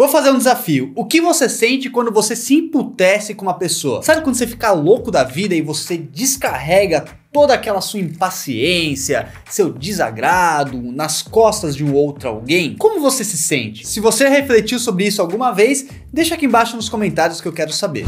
Vou fazer um desafio. O que você sente quando você se imputece com uma pessoa? Sabe quando você fica louco da vida e você descarrega toda aquela sua impaciência, seu desagrado nas costas de um outro alguém? Como você se sente? Se você refletiu sobre isso alguma vez, deixa aqui embaixo nos comentários que eu quero saber.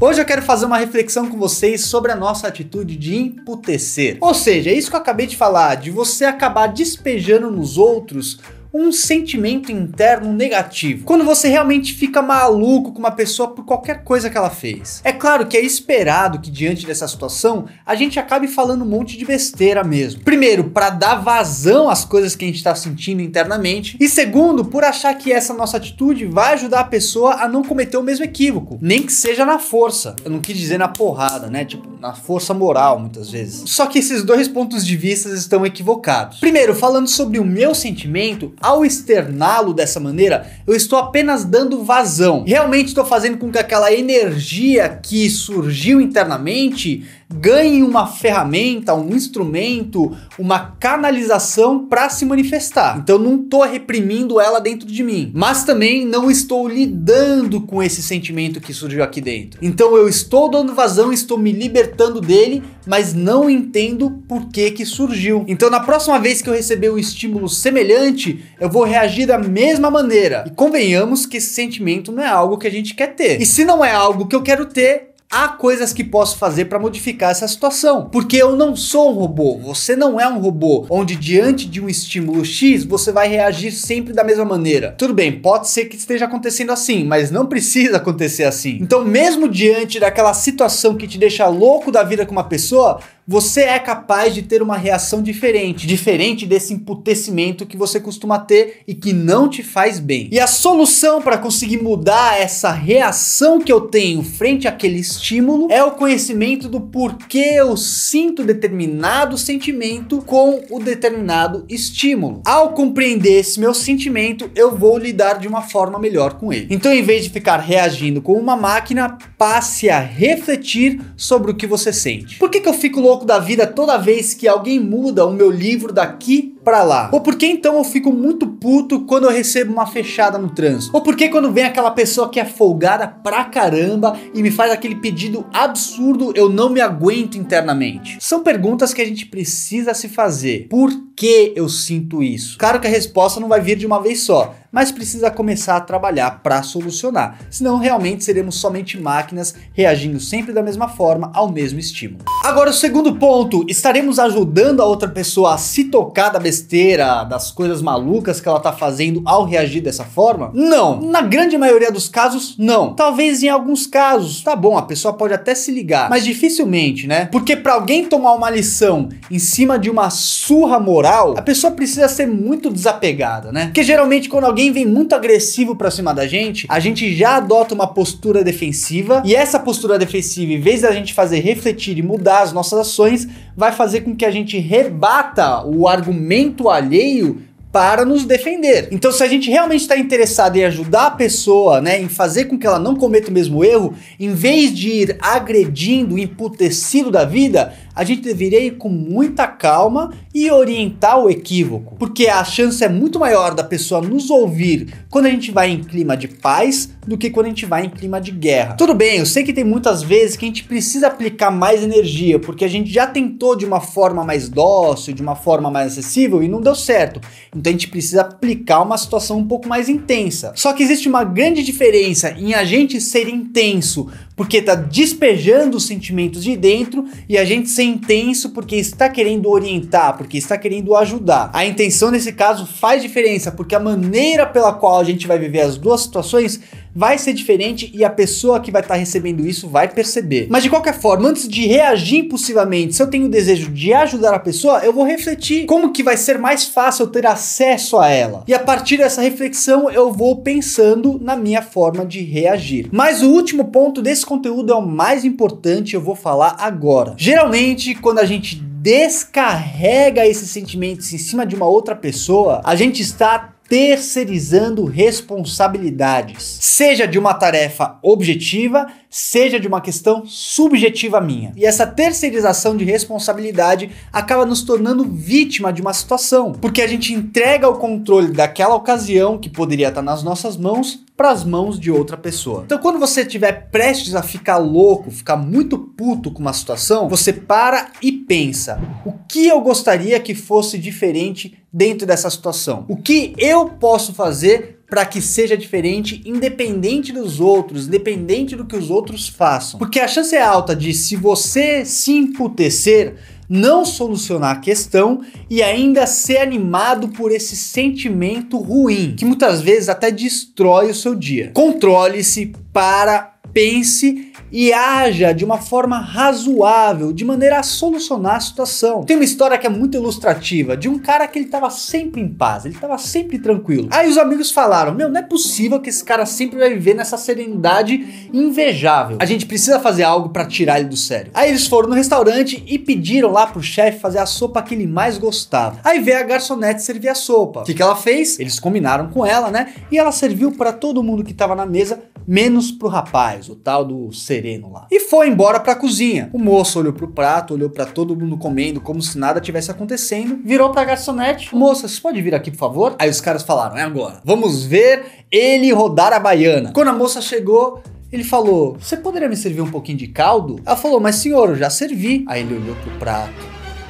Hoje eu quero fazer uma reflexão com vocês sobre a nossa atitude de emputecer. Ou seja, é isso que eu acabei de falar, de você acabar despejando nos outros um sentimento interno negativo. Quando você realmente fica maluco com uma pessoa por qualquer coisa que ela fez. É claro que é esperado que diante dessa situação a gente acabe falando um monte de besteira mesmo. Primeiro, para dar vazão às coisas que a gente está sentindo internamente. E segundo, por achar que essa nossa atitude vai ajudar a pessoa a não cometer o mesmo equívoco. Nem que seja na força. Eu não quis dizer na porrada, né? Tipo, na força moral, muitas vezes. Só que esses dois pontos de vista estão equivocados. Primeiro, falando sobre o meu sentimento, ao externá-lo dessa maneira, eu estou apenas dando vazão. Realmente estou fazendo com que aquela energia que surgiu internamente ganhe uma ferramenta, um instrumento, uma canalização para se manifestar. Então não tô reprimindo ela dentro de mim, mas também não estou lidando com esse sentimento que surgiu aqui dentro. Então eu estou dando vazão, estou me libertando dele, mas não entendo por que que surgiu. Então na próxima vez que eu receber um estímulo semelhante, eu vou reagir da mesma maneira. E convenhamos que esse sentimento não é algo que a gente quer ter. E se não é algo que eu quero ter, há coisas que posso fazer para modificar essa situação. Porque eu não sou um robô, você não é um robô, onde diante de um estímulo X você vai reagir sempre da mesma maneira. Tudo bem, pode ser que esteja acontecendo assim, mas não precisa acontecer assim. Então, mesmo diante daquela situação que te deixa louco da vida com uma pessoa, você é capaz de ter uma reação diferente, diferente desse emputecimento que você costuma ter e que não te faz bem. E a solução para conseguir mudar essa reação que eu tenho frente àquele estímulo é o conhecimento do porquê eu sinto determinado sentimento com o determinado estímulo. Ao compreender esse meu sentimento, eu vou lidar de uma forma melhor com ele. Então, em vez de ficar reagindo com uma máquina, passe a refletir sobre o que você sente. Por que, que eu fico louco? pouco da vida toda vez que alguém muda o meu livro daqui pra lá? Ou por que então eu fico muito puto quando eu recebo uma fechada no trânsito? Ou por que quando vem aquela pessoa que é folgada pra caramba e me faz aquele pedido absurdo eu não me aguento internamente? São perguntas que a gente precisa se fazer. Por que eu sinto isso? Claro que a resposta não vai vir de uma vez só, mas precisa começar a trabalhar para solucionar. Senão realmente seremos somente máquinas reagindo sempre da mesma forma ao mesmo estímulo. Agora o segundo ponto, estaremos ajudando a outra pessoa a se tocar da besteira besteira, das coisas malucas que ela tá fazendo ao reagir dessa forma? Não. Na grande maioria dos casos, não. Talvez em alguns casos, tá bom, a pessoa pode até se ligar, mas dificilmente, né? Porque para alguém tomar uma lição em cima de uma surra moral, a pessoa precisa ser muito desapegada, né? Porque geralmente quando alguém vem muito agressivo para cima da gente, a gente já adota uma postura defensiva e essa postura defensiva, em vez da gente fazer refletir e mudar as nossas ações, vai fazer com que a gente rebata o argumento julgamento alheio para nos defender. Então, se a gente realmente está interessado em ajudar a pessoa, né, em fazer com que ela não cometa o mesmo erro, em vez de ir agredindo, emputecido da vida, a gente deveria ir com muita calma e orientar o equívoco, porque a chance é muito maior da pessoa nos ouvir quando a gente vai em clima de paz do que quando a gente vai em clima de guerra. Tudo bem, eu sei que tem muitas vezes que a gente precisa aplicar mais energia, porque a gente já tentou de uma forma mais dócil, de uma forma mais acessível e não deu certo. Então a gente precisa aplicar uma situação um pouco mais intensa. Só que existe uma grande diferença em a gente ser intenso porque está despejando os sentimentos de dentro e a gente ser intenso porque está querendo orientar, porque está querendo ajudar. A intenção nesse caso faz diferença, porque a maneira pela qual a gente vai viver as duas situações vai ser diferente e a pessoa que vai estar tá recebendo isso vai perceber. Mas de qualquer forma, antes de reagir impulsivamente, se eu tenho o desejo de ajudar a pessoa, eu vou refletir como que vai ser mais fácil eu ter acesso a ela. E a partir dessa reflexão, eu vou pensando na minha forma de reagir. Mas o último ponto desse conteúdo é o mais importante, eu vou falar agora. Geralmente, quando a gente descarrega esses sentimentos em cima de uma outra pessoa, a gente está terceirizando responsabilidades, seja de uma tarefa objetiva, seja de uma questão subjetiva minha. E essa terceirização de responsabilidade acaba nos tornando vítima de uma situação, porque a gente entrega o controle daquela ocasião que poderia estar nas nossas mãos para as mãos de outra pessoa. Então, quando você estiver prestes a ficar louco, ficar muito puto com uma situação, você para e pensa: o que eu gostaria que fosse diferente dentro dessa situação? O que eu posso fazer para que seja diferente, independente dos outros, independente do que os outros façam? Porque a chance é alta de, se você se emputecer, não solucionar a questão e ainda ser animado por esse sentimento ruim, que muitas vezes até destrói o seu dia. Controle-se para pense e haja de uma forma razoável, de maneira a solucionar a situação. Tem uma história que é muito ilustrativa, de um cara que ele estava sempre em paz, ele estava sempre tranquilo. Aí os amigos falaram: "Meu, não é possível que esse cara sempre vai viver nessa serenidade invejável. A gente precisa fazer algo para tirar ele do sério". Aí eles foram no restaurante e pediram lá pro chefe fazer a sopa que ele mais gostava. Aí veio a garçonete servir a sopa. O que, que ela fez? Eles combinaram com ela, né? E ela serviu para todo mundo que estava na mesa menos pro rapaz, o tal do sereno lá. E foi embora pra cozinha. O moço olhou pro prato, olhou para todo mundo comendo, como se nada tivesse acontecendo, virou pra garçonete. Moça, você pode vir aqui, por favor? Aí os caras falaram, é agora. Vamos ver ele rodar a baiana. Quando a moça chegou, ele falou, você poderia me servir um pouquinho de caldo? Ela falou, mas senhor, eu já servi. Aí ele olhou pro prato,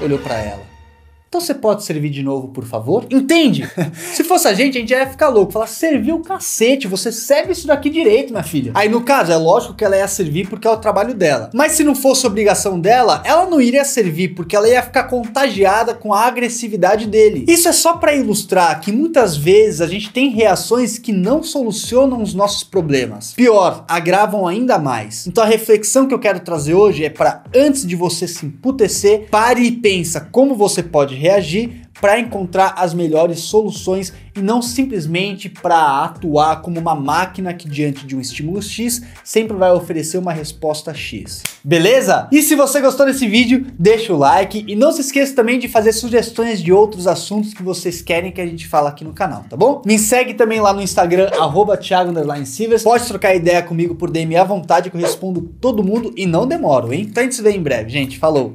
olhou para ela. Então você pode servir de novo, por favor? Entende? Se fosse a gente, a gente ia ficar louco. Falar, serviu o cacete, você serve isso daqui direito, minha filha. Aí no caso, é lógico que ela ia servir porque é o trabalho dela. Mas se não fosse obrigação dela, ela não iria servir porque ela ia ficar contagiada com a agressividade dele. Isso é só para ilustrar que muitas vezes a gente tem reações que não solucionam os nossos problemas. Pior, agravam ainda mais. Então a reflexão que eu quero trazer hoje é para antes de você se emputecer, pare e pensa como você pode reagir para encontrar as melhores soluções e não simplesmente para atuar como uma máquina que diante de um estímulo X sempre vai oferecer uma resposta X. Beleza? E se você gostou desse vídeo, deixa o like e não se esqueça também de fazer sugestões de outros assuntos que vocês querem que a gente fale aqui no canal, tá bom? Me segue também lá no Instagram Silvers. Pode trocar ideia comigo por DM à vontade que eu respondo todo mundo e não demoro, hein? Então a gente se vê em breve, gente. Falou.